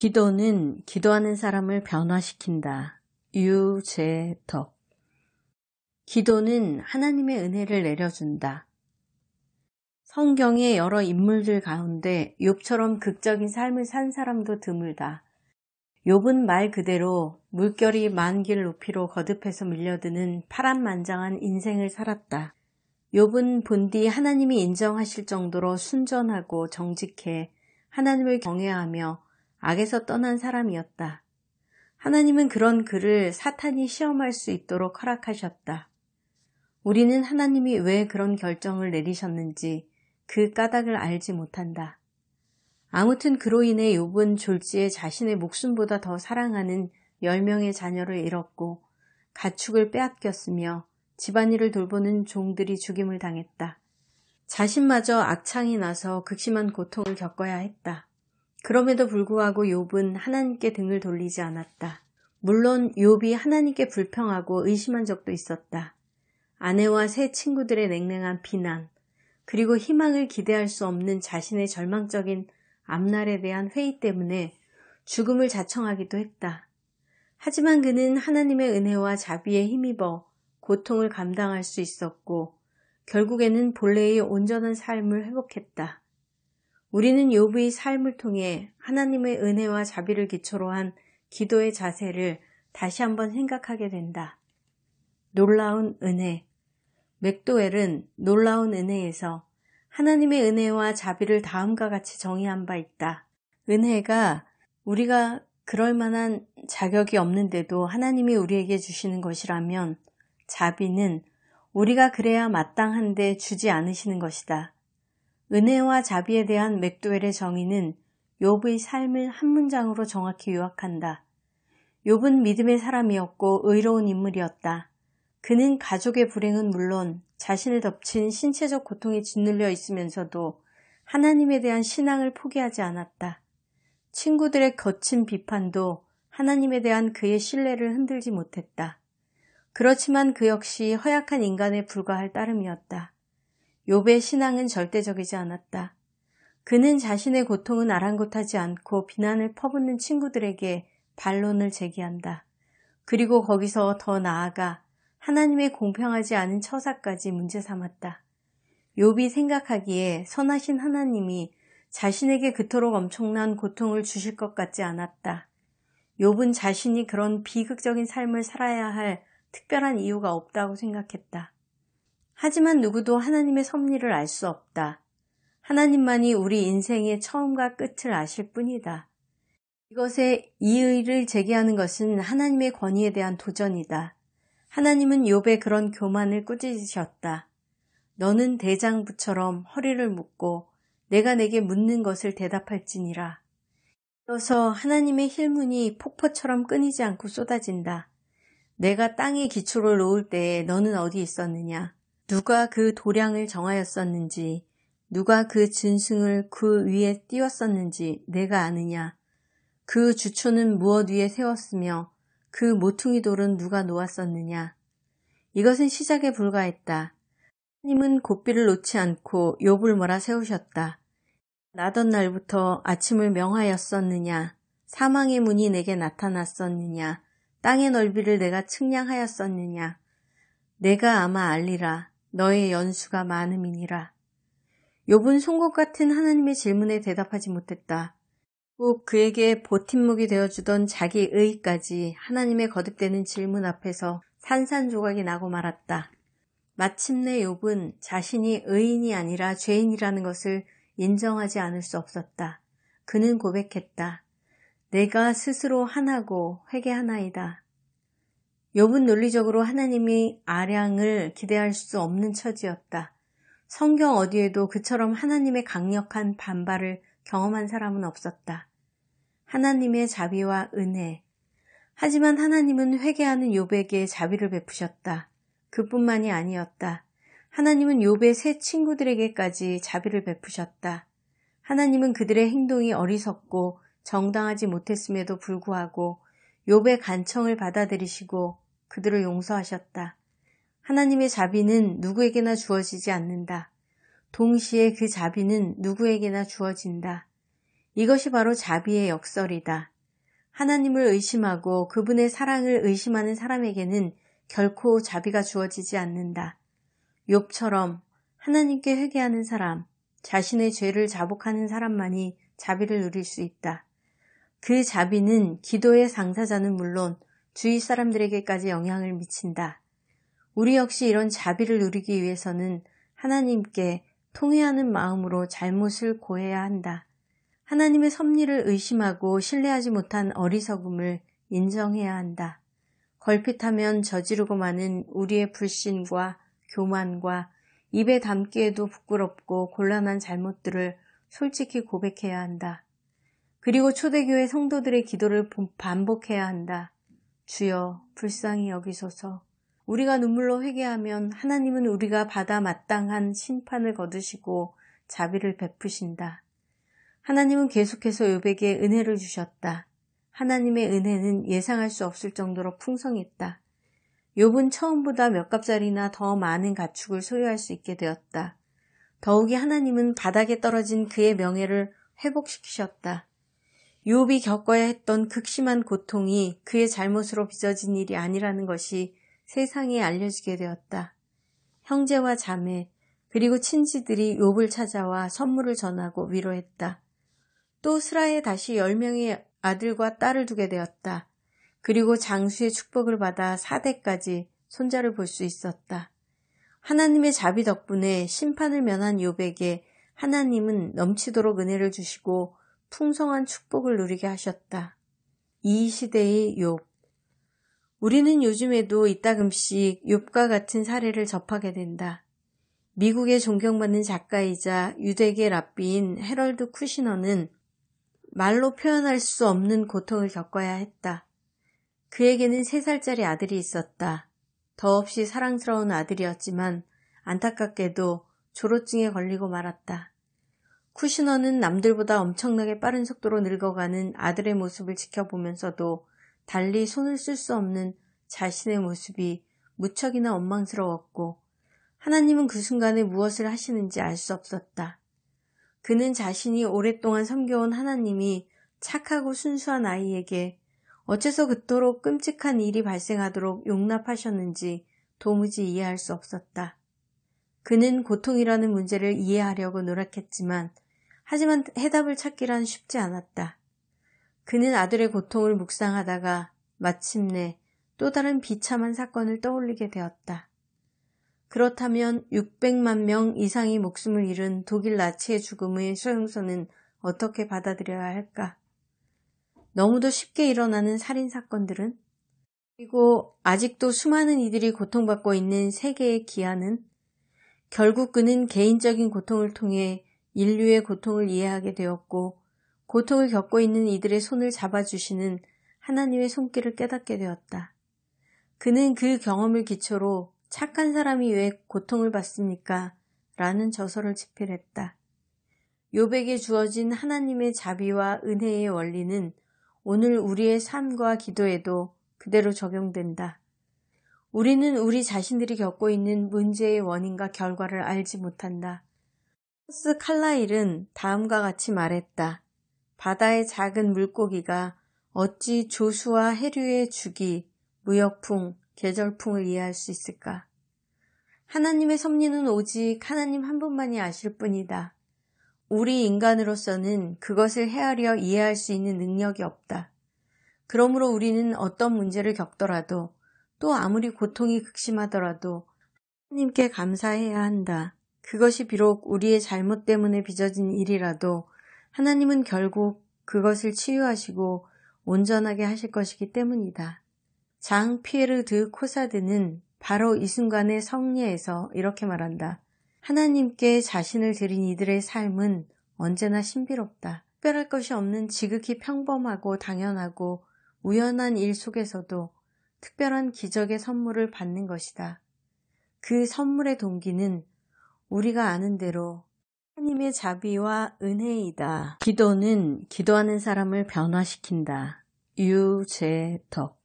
기도는 기도하는 사람을 변화시킨다. 유제덕 기도는 하나님의 은혜를 내려준다. 성경의 여러 인물들 가운데 욕처럼 극적인 삶을 산 사람도 드물다. 욕은말 그대로 물결이 만길 높이로 거듭해서 밀려드는 파란만장한 인생을 살았다. 욕은 본디 하나님이 인정하실 정도로 순전하고 정직해 하나님을 경외하며 악에서 떠난 사람이었다. 하나님은 그런 그를 사탄이 시험할 수 있도록 허락하셨다. 우리는 하나님이 왜 그런 결정을 내리셨는지 그 까닭을 알지 못한다. 아무튼 그로 인해 욥은 졸지에 자신의 목숨보다 더 사랑하는 10명의 자녀를 잃었고 가축을 빼앗겼으며 집안일을 돌보는 종들이 죽임을 당했다. 자신마저 악창이 나서 극심한 고통을 겪어야 했다. 그럼에도 불구하고 욥은 하나님께 등을 돌리지 않았다. 물론 욥이 하나님께 불평하고 의심한 적도 있었다. 아내와 새 친구들의 냉랭한 비난, 그리고 희망을 기대할 수 없는 자신의 절망적인 앞날에 대한 회의 때문에 죽음을 자청하기도 했다. 하지만 그는 하나님의 은혜와 자비에 힘입어 고통을 감당할 수 있었고 결국에는 본래의 온전한 삶을 회복했다. 우리는 요부의 삶을 통해 하나님의 은혜와 자비를 기초로 한 기도의 자세를 다시 한번 생각하게 된다. 놀라운 은혜. 맥도웰은 놀라운 은혜에서 하나님의 은혜와 자비를 다음과 같이 정의한 바 있다. 은혜가 우리가 그럴 만한 자격이 없는데도 하나님이 우리에게 주시는 것이라면 자비는 우리가 그래야 마땅한데 주지 않으시는 것이다. 은혜와 자비에 대한 맥도엘의 정의는 욥의 삶을 한 문장으로 정확히 요약한다. 욥은 믿음의 사람이었고 의로운 인물이었다. 그는 가족의 불행은 물론 자신을 덮친 신체적 고통에 짓눌려 있으면서도 하나님에 대한 신앙을 포기하지 않았다. 친구들의 거친 비판도 하나님에 대한 그의 신뢰를 흔들지 못했다. 그렇지만 그 역시 허약한 인간에 불과할 따름이었다. 욥의 신앙은 절대적이지 않았다. 그는 자신의 고통은 아랑곳하지 않고 비난을 퍼붓는 친구들에게 반론을 제기한다. 그리고 거기서 더 나아가 하나님의 공평하지 않은 처사까지 문제 삼았다. 욥이 생각하기에 선하신 하나님이 자신에게 그토록 엄청난 고통을 주실 것 같지 않았다. 욥은 자신이 그런 비극적인 삶을 살아야 할 특별한 이유가 없다고 생각했다. 하지만 누구도 하나님의 섭리를 알 수 없다. 하나님만이 우리 인생의 처음과 끝을 아실 뿐이다. 이것에 이의를 제기하는 것은 하나님의 권위에 대한 도전이다. 하나님은 욥의 그런 교만을 꾸짖으셨다. 너는 대장부처럼 허리를 묶고 내가 내게 묻는 것을 대답할지니라. 그래서 하나님의 힐문이 폭포처럼 끊이지 않고 쏟아진다. 내가 땅에 기초를 놓을 때에 너는 어디 있었느냐? 누가 그 도량을 정하였었는지 누가 그 진승을 그 위에 띄웠었는지 내가 아느냐. 그 주초는 무엇 위에 세웠으며 그 모퉁이 돌은 누가 놓았었느냐. 이것은 시작에 불과했다. 하나님은 고삐를 놓지 않고 욕을 몰아 세우셨다. 나던 날부터 아침을 명하였었느냐. 사망의 문이 내게 나타났었느냐. 땅의 넓이를 내가 측량하였었느냐. 내가 아마 알리라. 너의 연수가 많음이니라. 욥은 송곳 같은 하나님의 질문에 대답하지 못했다. 꼭 그에게 보팀목이 되어주던 자기 의까지 하나님의 거듭되는 질문 앞에서 산산조각이 나고 말았다. 마침내 욥은 자신이 의인이 아니라 죄인이라는 것을 인정하지 않을 수 없었다. 그는 고백했다. 내가 스스로 하나고 회개하나이다. 욥은 논리적으로 하나님이 아량을 기대할 수 없는 처지였다. 성경 어디에도 그처럼 하나님의 강력한 반발을 경험한 사람은 없었다. 하나님의 자비와 은혜. 하지만 하나님은 회개하는 욥에게 자비를 베푸셨다. 그뿐만이 아니었다. 하나님은 욥의 새 친구들에게까지 자비를 베푸셨다. 하나님은 그들의 행동이 어리석고 정당하지 못했음에도 불구하고 욥의 간청을 받아들이시고 그들을 용서하셨다. 하나님의 자비는 누구에게나 주어지지 않는다. 동시에 그 자비는 누구에게나 주어진다. 이것이 바로 자비의 역설이다. 하나님을 의심하고 그분의 사랑을 의심하는 사람에게는 결코 자비가 주어지지 않는다. 욥처럼 하나님께 회개하는 사람, 자신의 죄를 자복하는 사람만이 자비를 누릴 수 있다. 그 자비는 기도의 당사자는 물론 주위 사람들에게까지 영향을 미친다. 우리 역시 이런 자비를 누리기 위해서는 하나님께 통회하는 마음으로 잘못을 고해야 한다. 하나님의 섭리를 의심하고 신뢰하지 못한 어리석음을 인정해야 한다. 걸핏하면 저지르고 마는 우리의 불신과 교만과 입에 담기에도 부끄럽고 곤란한 잘못들을 솔직히 고백해야 한다. 그리고 초대교회 성도들의 기도를 반복해야 한다. 주여, 불쌍히 여기소서. 우리가 눈물로 회개하면 하나님은 우리가 받아 마땅한 심판을 거두시고 자비를 베푸신다. 하나님은 계속해서 요백에 은혜를 주셨다. 하나님의 은혜는 예상할 수 없을 정도로 풍성했다. 욥은 처음보다 몇 값짜리나 더 많은 가축을 소유할 수 있게 되었다. 더욱이 하나님은 바닥에 떨어진 그의 명예를 회복시키셨다. 욥이 겪어야 했던 극심한 고통이 그의 잘못으로 빚어진 일이 아니라는 것이 세상에 알려지게 되었다. 형제와 자매 그리고 친지들이 욥을 찾아와 선물을 전하고 위로했다. 또 스라에 다시 10명의 아들과 딸을 두게 되었다. 그리고 장수의 축복을 받아 4대까지 손자를 볼 수 있었다. 하나님의 자비 덕분에 심판을 면한 욥에게 하나님은 넘치도록 은혜를 주시고 풍성한 축복을 누리게 하셨다. 이 시대의 욕. 우리는 요즘에도 이따금씩 욕과 같은 사례를 접하게 된다. 미국의 존경받는 작가이자 유대계 랍비인 헤럴드 쿠시너는 말로 표현할 수 없는 고통을 겪어야 했다. 그에게는 세살짜리 아들이 있었다. 더없이 사랑스러운 아들이었지만 안타깝게도 조로증에 걸리고 말았다. 쿠시너는 남들보다 엄청나게 빠른 속도로 늙어가는 아들의 모습을 지켜보면서도 달리 손을 쓸 수 없는 자신의 모습이 무척이나 원망스러웠고 하나님은 그 순간에 무엇을 하시는지 알 수 없었다. 그는 자신이 오랫동안 섬겨온 하나님이 착하고 순수한 아이에게 어째서 그토록 끔찍한 일이 발생하도록 용납하셨는지 도무지 이해할 수 없었다. 그는 고통이라는 문제를 이해하려고 노력했지만 하지만 해답을 찾기란 쉽지 않았다. 그는 아들의 고통을 묵상하다가 마침내 또 다른 비참한 사건을 떠올리게 되었다. 그렇다면 600만 명 이상이 목숨을 잃은 독일 나치의 죽음의 소용소는 어떻게 받아들여야 할까? 너무도 쉽게 일어나는 살인 사건들은 그리고 아직도 수많은 이들이 고통받고 있는 세계의 기한은 결국 그는 개인적인 고통을 통해 인류의 고통을 이해하게 되었고 고통을 겪고 있는 이들의 손을 잡아주시는 하나님의 손길을 깨닫게 되었다. 그는 그 경험을 기초로 착한 사람이 왜 고통을 받습니까? 라는 저서를 집필했다. 요백에 주어진 하나님의 자비와 은혜의 원리는 오늘 우리의 삶과 기도에도 그대로 적용된다. 우리는 우리 자신들이 겪고 있는 문제의 원인과 결과를 알지 못한다. 포스 칼라일은 다음과 같이 말했다. 바다의 작은 물고기가 어찌 조수와 해류의 주기, 무역풍, 계절풍을 이해할 수 있을까? 하나님의 섭리는 오직 하나님 한 분만이 아실 뿐이다. 우리 인간으로서는 그것을 헤아려 이해할 수 있는 능력이 없다. 그러므로 우리는 어떤 문제를 겪더라도 또 아무리 고통이 극심하더라도 하나님께 감사해야 한다. 그것이 비록 우리의 잘못 때문에 빚어진 일이라도 하나님은 결국 그것을 치유하시고 온전하게 하실 것이기 때문이다. 장 피에르 드 코사드는 바로 이 순간의 성례에서 이렇게 말한다. 하나님께 자신을 드린 이들의 삶은 언제나 신비롭다. 특별할 것이 없는 지극히 평범하고 당연하고 우연한 일 속에서도 특별한 기적의 선물을 받는 것이다. 그 선물의 동기는 우리가 아는 대로 하나님의 자비와 은혜이다. 기도는 기도하는 사람을 변화시킨다. 유재덕